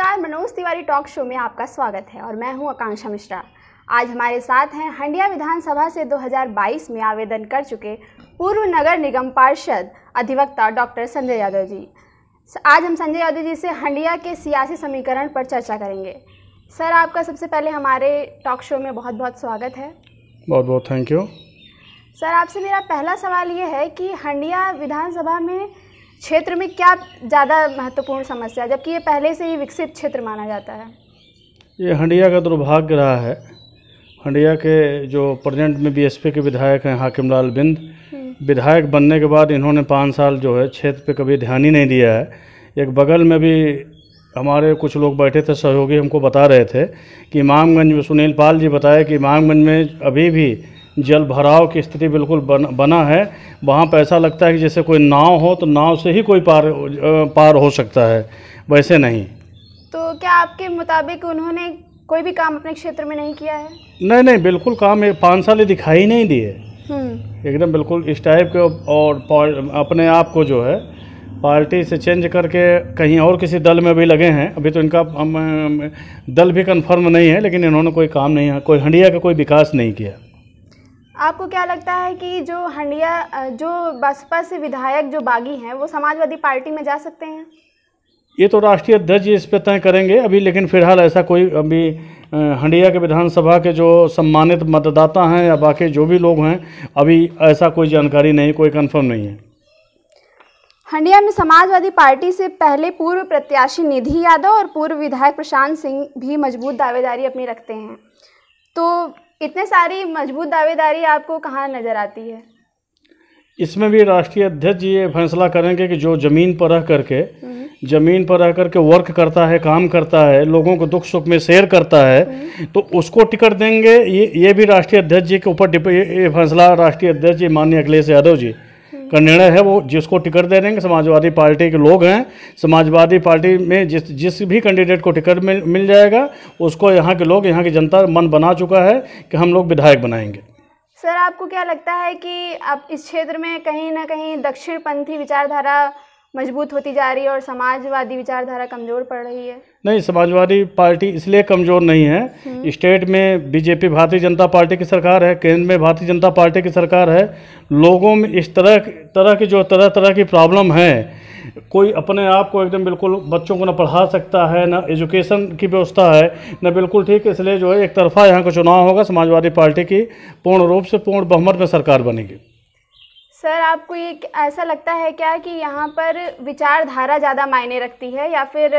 नमस्कार Manoj Tiwari talk show में आपका स्वागत है और मैं हूं आकांक्षा मिश्रा आज हमारे साथ हैं हंडिया विधानसभा से 2022 में आवेदन कर चुके पूर्व नगर निगम पार्षद अधिवक्ता डॉक्टर संजय यादव जी आज हम संजय यादव जी से हंडिया के सियासी समीकरण पर चर्चा करेंगे सर आपका सबसे पहले हमारे टॉक शो में बहुत बहुत स्वागत है बहुत बहुत थैंक यू सर आपसे मेरा पहला सवाल ये है कि हंडिया विधानसभा में क्षेत्र में क्या ज़्यादा महत्वपूर्ण समस्या है जबकि ये पहले से ही विकसित क्षेत्र माना जाता है ये हंडिया का दुर्भाग्य रहा है हंडिया के जो प्रजेंट में बीएसपी के विधायक हैं हाकिम लाल बिंद हम्म। विधायक बनने के बाद इन्होंने पाँच साल जो है क्षेत्र पे कभी ध्यान ही नहीं दिया है एक बगल में भी हमारे कुछ लोग बैठे थे सहयोगी हमको बता रहे थे कि इमामगंज में सुनील पाल जी बताए कि इमामगंज में अभी भी जल भराव की स्थिति बिल्कुल बन, बना है वहाँ पर ऐसा लगता है कि जैसे कोई नाव हो तो नाव से ही कोई पार पार हो सकता है वैसे नहीं तो क्या आपके मुताबिक उन्होंने कोई भी काम अपने क्षेत्र में नहीं किया है नहीं नहीं बिल्कुल काम पाँच साल दिखाई नहीं दिए हम्म। एकदम बिल्कुल इस टाइप के और अपने आप को जो है पार्टी से चेंज करके कहीं और किसी दल में भी लगे हैं अभी तो इनका दल भी कंफर्म नहीं है लेकिन इन्होंने कोई काम नहीं है कोई हंडिया का कोई विकास नहीं किया आपको क्या लगता है कि जो हंडिया जो बसपा से विधायक जो बागी हैं वो समाजवादी पार्टी में जा सकते हैं ये तो राष्ट्रीय अध्यक्ष इस पर तय करेंगे अभी लेकिन फिलहाल ऐसा कोई अभी हंडिया के विधानसभा के जो सम्मानित मतदाता हैं या बाकी जो भी लोग हैं अभी ऐसा कोई जानकारी नहीं कोई कंफर्म नहीं है हंडिया में समाजवादी पार्टी से पहले पूर्व प्रत्याशी निधि यादव और पूर्व विधायक प्रशांत सिंह भी मजबूत दावेदारी अपनी रखते हैं तो इतने सारी मजबूत दावेदारी आपको कहाँ नज़र आती है इसमें भी राष्ट्रीय अध्यक्ष जी ये फैसला करेंगे कि जो ज़मीन पर रह करके हम्म। ज़मीन पर रह करके वर्क करता है काम करता है लोगों को दुख सुख में शेयर करता है हम्म। तो उसको टिकट देंगे ये ये भी राष्ट्रीय अध्यक्ष जी के ऊपर ये फैसला राष्ट्रीय अध्यक्ष जी माननीय अखिलेश यादव जी का निर्णय है वो जिसको टिकट दे देंगे समाजवादी पार्टी के लोग हैं समाजवादी पार्टी में जिस जिस भी कैंडिडेट को टिकट मिल मिल जाएगा उसको यहाँ के लोग यहाँ की जनता मन बना चुका है कि हम लोग विधायक बनाएंगे सर आपको क्या लगता है कि आप इस क्षेत्र में कहीं ना कहीं दक्षिणपंथी विचारधारा मजबूत होती जा रही है और समाजवादी विचारधारा कमज़ोर पड़ रही है नहीं समाजवादी पार्टी इसलिए कमज़ोर नहीं है हम्म। स्टेट में बीजेपी भारतीय जनता पार्टी की सरकार है केंद्र में भारतीय जनता पार्टी की सरकार है लोगों में इस तरह तरह की जो तरह तरह की प्रॉब्लम है कोई अपने आप को एकदम बिल्कुल बच्चों को ना पढ़ा सकता है ना एजुकेशन की व्यवस्था है ना बिल्कुल ठीक इसलिए जो है एक तरफा यहाँ का चुनाव होगा समाजवादी पार्टी की पूर्ण रूप से पूर्ण बहुमत में सरकार बनेगी सर आपको ये ऐसा लगता है क्या कि यहाँ पर विचारधारा ज़्यादा मायने रखती है या फिर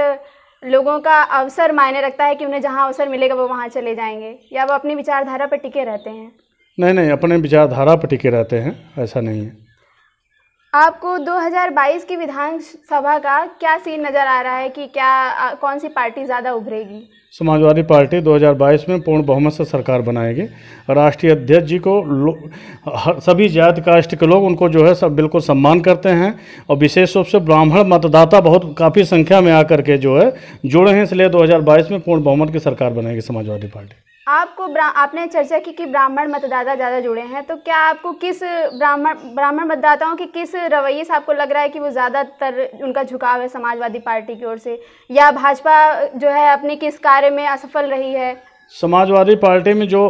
लोगों का अवसर मायने रखता है कि उन्हें जहाँ अवसर मिलेगा वो वहाँ चले जाएंगे या वो अपनी विचारधारा पर टिके रहते हैं नहीं नहीं अपने विचारधारा पर टिके रहते हैं ऐसा नहीं है आपको 2022 की विधानसभा का क्या सीन नज़र आ रहा है कि क्या कौन सी पार्टी ज़्यादा उभरेगी समाजवादी पार्टी 2022 में पूर्ण बहुमत से सरकार बनाएगी राष्ट्रीय अध्यक्ष जी को सभी जात कास्ट के लोग उनको जो है सब बिल्कुल सम्मान करते हैं और विशेष रूप से ब्राह्मण मतदाता बहुत काफ़ी संख्या में आकर के जो है जुड़े हैं इसलिए दो में पूर्ण बहुमत की सरकार बनाएगी समाजवादी पार्टी आपको आपने चर्चा की कि ब्राह्मण मतदाता ज़्यादा जुड़े हैं तो क्या आपको किस ब्राह्मण ब्राह्मण मतदाताओं के किस रवैये से आपको लग रहा है कि वो ज़्यादातर उनका झुकाव है समाजवादी पार्टी की ओर से या भाजपा जो है अपने किस कार्य में असफल रही है समाजवादी पार्टी में जो,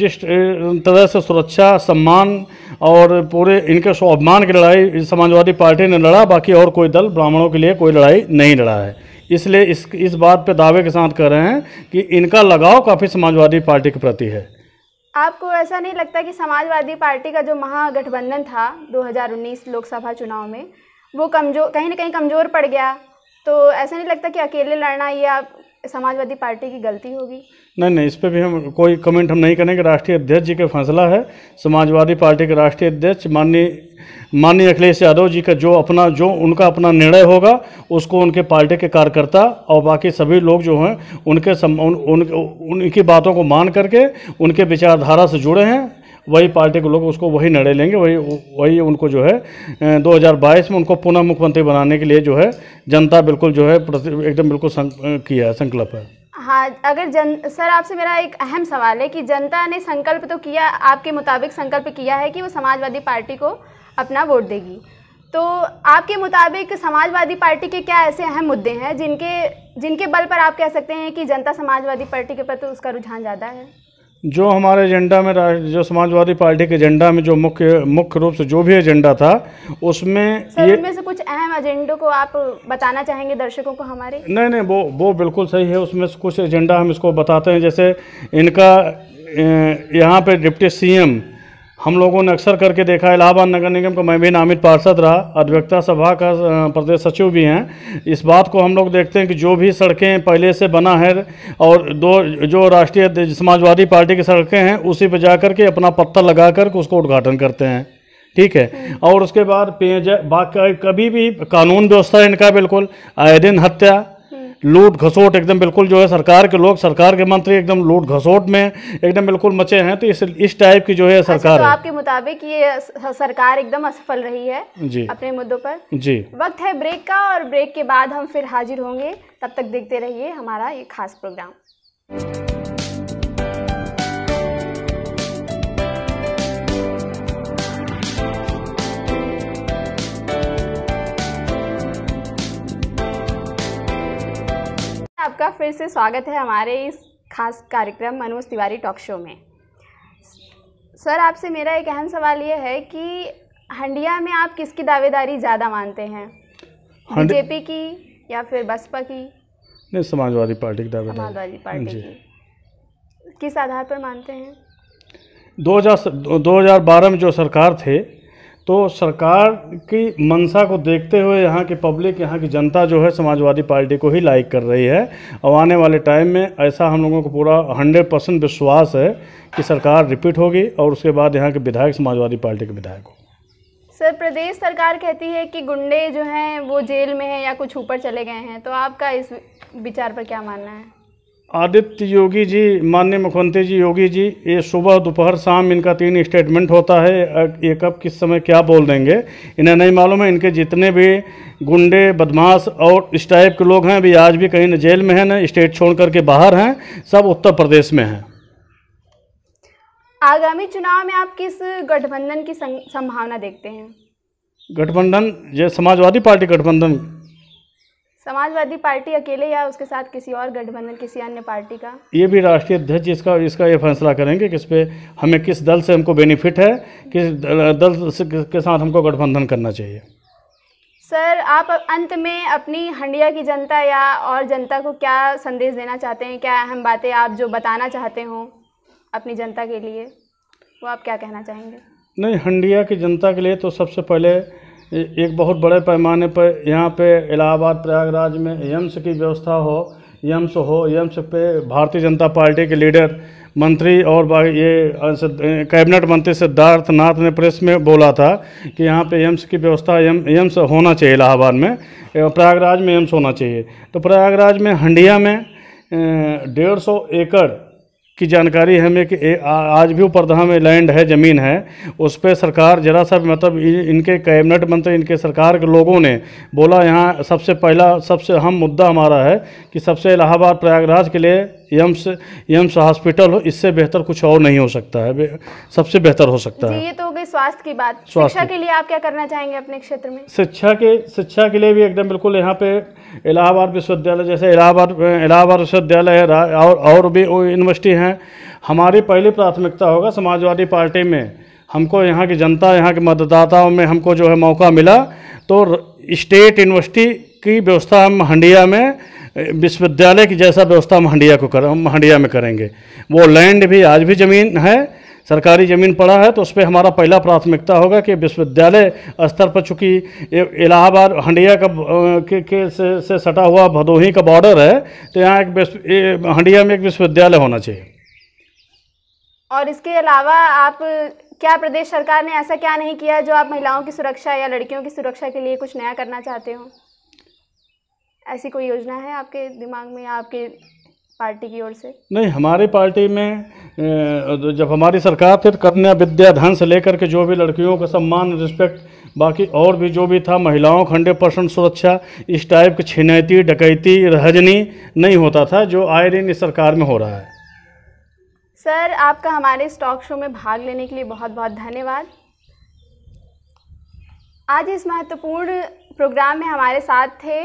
जिस तरह से सुरक्षा सम्मान और पूरे इनके स्वाभिमान की लड़ाई समाजवादी पार्टी ने लड़ा बाकी और कोई दल ब्राह्मणों के लिए कोई लड़ाई नहीं लड़ा है इसलिए इस इस बात पे दावे के साथ कर रहे हैं कि इनका लगाव काफ़ी समाजवादी पार्टी के प्रति है आपको ऐसा नहीं लगता कि समाजवादी पार्टी का जो महागठबंधन था 2019 लोकसभा चुनाव में वो कमजोर कहीं ना कहीं कमज़ोर पड़ गया तो ऐसा नहीं लगता कि अकेले लड़ना ये आप समाजवादी पार्टी की गलती होगी नहीं नहीं इस पर भी हम कोई कमेंट हम नहीं करेंगे राष्ट्रीय अध्यक्ष जी का फैसला है समाजवादी पार्टी के राष्ट्रीय अध्यक्ष माननीय माननीय अखिलेश यादव जी का जो अपना जो उनका अपना निर्णय होगा उसको उनके पार्टी के कार्यकर्ता और बाकी सभी लोग जो हैं उनके सम, उन, उन, उनकी बातों को मान करके उनके विचारधारा से जुड़े हैं वही पार्टी के लोग उसको वही निर्णय लेंगे वही वही उनको जो है 2022 में उनको पुनः मुख्यमंत्री बनाने के लिए जो है जनता बिल्कुल जो है एकदम बिल्कुल किया है संकल्प है हाँ अगर जन सर आपसे मेरा एक अहम सवाल है कि जनता ने संकल्प तो किया आपके मुताबिक संकल्प किया है कि वो समाजवादी पार्टी को अपना वोट देगी तो आपके मुताबिक समाजवादी पार्टी के क्या ऐसे अहम मुद्दे हैं जिनके जिनके बल पर आप कह सकते हैं कि जनता समाजवादी पार्टी के प्रति उसका रुझान ज़्यादा है जो हमारे एजेंडा में जो समाजवादी पार्टी के एजेंडा में जो मुख्य मुख्य रूप से जो भी एजेंडा था उसमें सर, ये में से कुछ अहम एजेंडों को आप बताना चाहेंगे दर्शकों को हमारे नहीं नहीं वो वो बिल्कुल सही है उसमें कुछ एजेंडा हम इसको बताते हैं जैसे इनका यहाँ पे डिप्टी सीएम हम लोगों ने अक्सर करके देखा इलाहाबाद नगर निगम का मैं भी नामित पार्षद रहा अधिवक्ता सभा का प्रदेश सचिव भी हैं इस बात को हम लोग देखते हैं कि जो भी सड़कें पहले से बना है और दो जो राष्ट्रीय समाजवादी पार्टी की सड़कें हैं उसी पर जा के अपना पत्थर लगा कर उसको उद्घाटन करते हैं ठीक है और उसके बाद पेयजल कभी भी कानून व्यवस्था इनका बिल्कुल आए दिन हत्या लूट घसोट एकदम बिल्कुल जो है सरकार के लोग सरकार के मंत्री एकदम लूट घसोट में एकदम बिल्कुल मचे हैं तो इस इस टाइप की जो है अच्छा, सरकार अच्छा, तो आपके मुताबिक ये सरकार एकदम असफल रही है जी अपने मुद्दों पर जी वक्त है ब्रेक का और ब्रेक के बाद हम फिर हाजिर होंगे तब तक देखते रहिए हमारा ये खास प्रोग्राम आपका फिर से स्वागत है हमारे इस खास कार्यक्रम मनोज तिवारी टॉक शो में सर आपसे मेरा एक अहम सवाल ये है कि हंडिया में आप किसकी दावेदारी ज़्यादा मानते हैं बीजेपी की या फिर बसपा की नहीं समाजवादी पार्टी की दावेदारी समाजवादी पार्टी की किस आधार पर मानते हैं 2000 2012 में जो सरकार थे तो सरकार की मंशा को देखते हुए यहाँ की पब्लिक यहाँ की जनता जो है समाजवादी पार्टी को ही लाइक कर रही है और आने वाले टाइम में ऐसा हम लोगों को पूरा हंड्रेड परसेंट विश्वास है कि सरकार रिपीट होगी और उसके बाद यहाँ के विधायक समाजवादी पार्टी के विधायक होंगे सर प्रदेश सरकार कहती है कि गुंडे जो हैं वो जेल में हैं या कुछ ऊपर चले गए हैं तो आपका इस विचार पर क्या मानना है आदित्य योगी जी माननीय मुख्यमंत्री जी योगी जी ये सुबह दोपहर शाम इनका तीन स्टेटमेंट होता है ये कब किस समय क्या बोल देंगे इन्हें नहीं मालूम है इनके जितने भी गुंडे बदमाश और इस टाइप के लोग हैं भी आज भी कहीं न जेल में हैं ना स्टेट छोड़ करके बाहर हैं सब उत्तर प्रदेश में हैं आगामी चुनाव में आप किस गठबंधन की संभावना देखते हैं गठबंधन जैसे समाजवादी पार्टी गठबंधन समाजवादी पार्टी अकेले या उसके साथ किसी और गठबंधन किसी अन्य पार्टी का ये भी राष्ट्रीय अध्यक्ष इसका इसका ये फैसला करेंगे किस पे हमें किस दल से हमको बेनिफिट है किस दल के साथ हमको गठबंधन करना चाहिए सर आप अंत में अपनी हंडिया की जनता या और जनता को क्या संदेश देना चाहते हैं क्या अहम बातें आप जो बताना चाहते हो अपनी जनता के लिए वो आप क्या कहना चाहेंगे नहीं हंडिया की जनता के लिए तो सबसे पहले एक बहुत बड़े पैमाने पर यहाँ पे इलाहाबाद प्रयागराज में एम्स की व्यवस्था हो एम्स हो एम्स पे भारतीय जनता पार्टी के लीडर मंत्री और ये कैबिनेट मंत्री सिद्धार्थ नाथ ने प्रेस में बोला था कि यहाँ पे एम्स की व्यवस्था एम एम्स होना चाहिए इलाहाबाद में प्रयागराज में एम्स होना चाहिए तो प्रयागराज में हंडिया में डेढ़ सौ एकड़ की जानकारी हमें कि आज भी उपरदहा में लैंड है ज़मीन है उस पर सरकार जरा सा मतलब इनके कैबिनेट मंत्री इनके सरकार के लोगों ने बोला यहाँ सबसे पहला सबसे अहम मुद्दा हमारा है कि सबसे इलाहाबाद प्रयागराज के लिए यम्स यम्स हॉस्पिटल हो इससे बेहतर कुछ और नहीं हो सकता है सबसे बेहतर हो सकता है ये तो हो गई स्वास्थ्य की बात शिक्षा के लिए आप क्या करना चाहेंगे अपने क्षेत्र में शिक्षा के शिक्षा के लिए भी एकदम बिल्कुल यहाँ पे इलाहाबाद विश्वविद्यालय जैसे इलाहाबाद इलाहाबाद विश्वविद्यालय है और और भी यूनिवर्सिटी हैं हमारी पहली प्राथमिकता होगा समाजवादी पार्टी में हमको यहाँ की जनता यहाँ के मतदाताओं में हमको जो है मौका मिला तो स्टेट यूनिवर्सिटी की व्यवस्था हम हंडिया में विश्वविद्यालय की जैसा व्यवस्था हम हंडिया को कर हम हंडिया में करेंगे वो लैंड भी आज भी ज़मीन है सरकारी ज़मीन पड़ा है तो उस पर हमारा पहला प्राथमिकता होगा कि विश्वविद्यालय स्तर पर चूँकि इलाहाबाद हंडिया का के, के से, से सटा हुआ भदोही का बॉर्डर है तो यहाँ एक हंडिया में एक विश्वविद्यालय होना चाहिए और इसके अलावा आप क्या प्रदेश सरकार ने ऐसा क्या नहीं किया जो आप महिलाओं की सुरक्षा या लड़कियों की सुरक्षा के लिए कुछ नया करना चाहते हो ऐसी कोई योजना है आपके दिमाग में या आपके पार्टी की ओर से नहीं हमारी पार्टी में जब हमारी सरकार थी तो कन्या धन से लेकर के जो भी लड़कियों का सम्मान रिस्पेक्ट बाकी और भी जो भी था महिलाओं को हंड्रेड परसेंट सुरक्षा इस टाइप की छिनैती डकैती रहजनी नहीं होता था जो आए दिन इस सरकार में हो रहा है सर आपका हमारे स्टॉक शो में भाग लेने के लिए बहुत बहुत धन्यवाद आज इस महत्वपूर्ण प्रोग्राम में हमारे साथ थे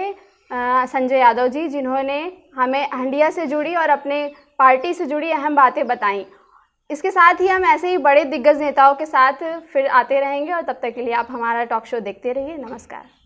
संजय यादव जी जिन्होंने हमें हंडिया से जुड़ी और अपने पार्टी से जुड़ी अहम बातें बताई इसके साथ ही हम ऐसे ही बड़े दिग्गज नेताओं के साथ फिर आते रहेंगे और तब तक के लिए आप हमारा टॉक शो देखते रहिए नमस्कार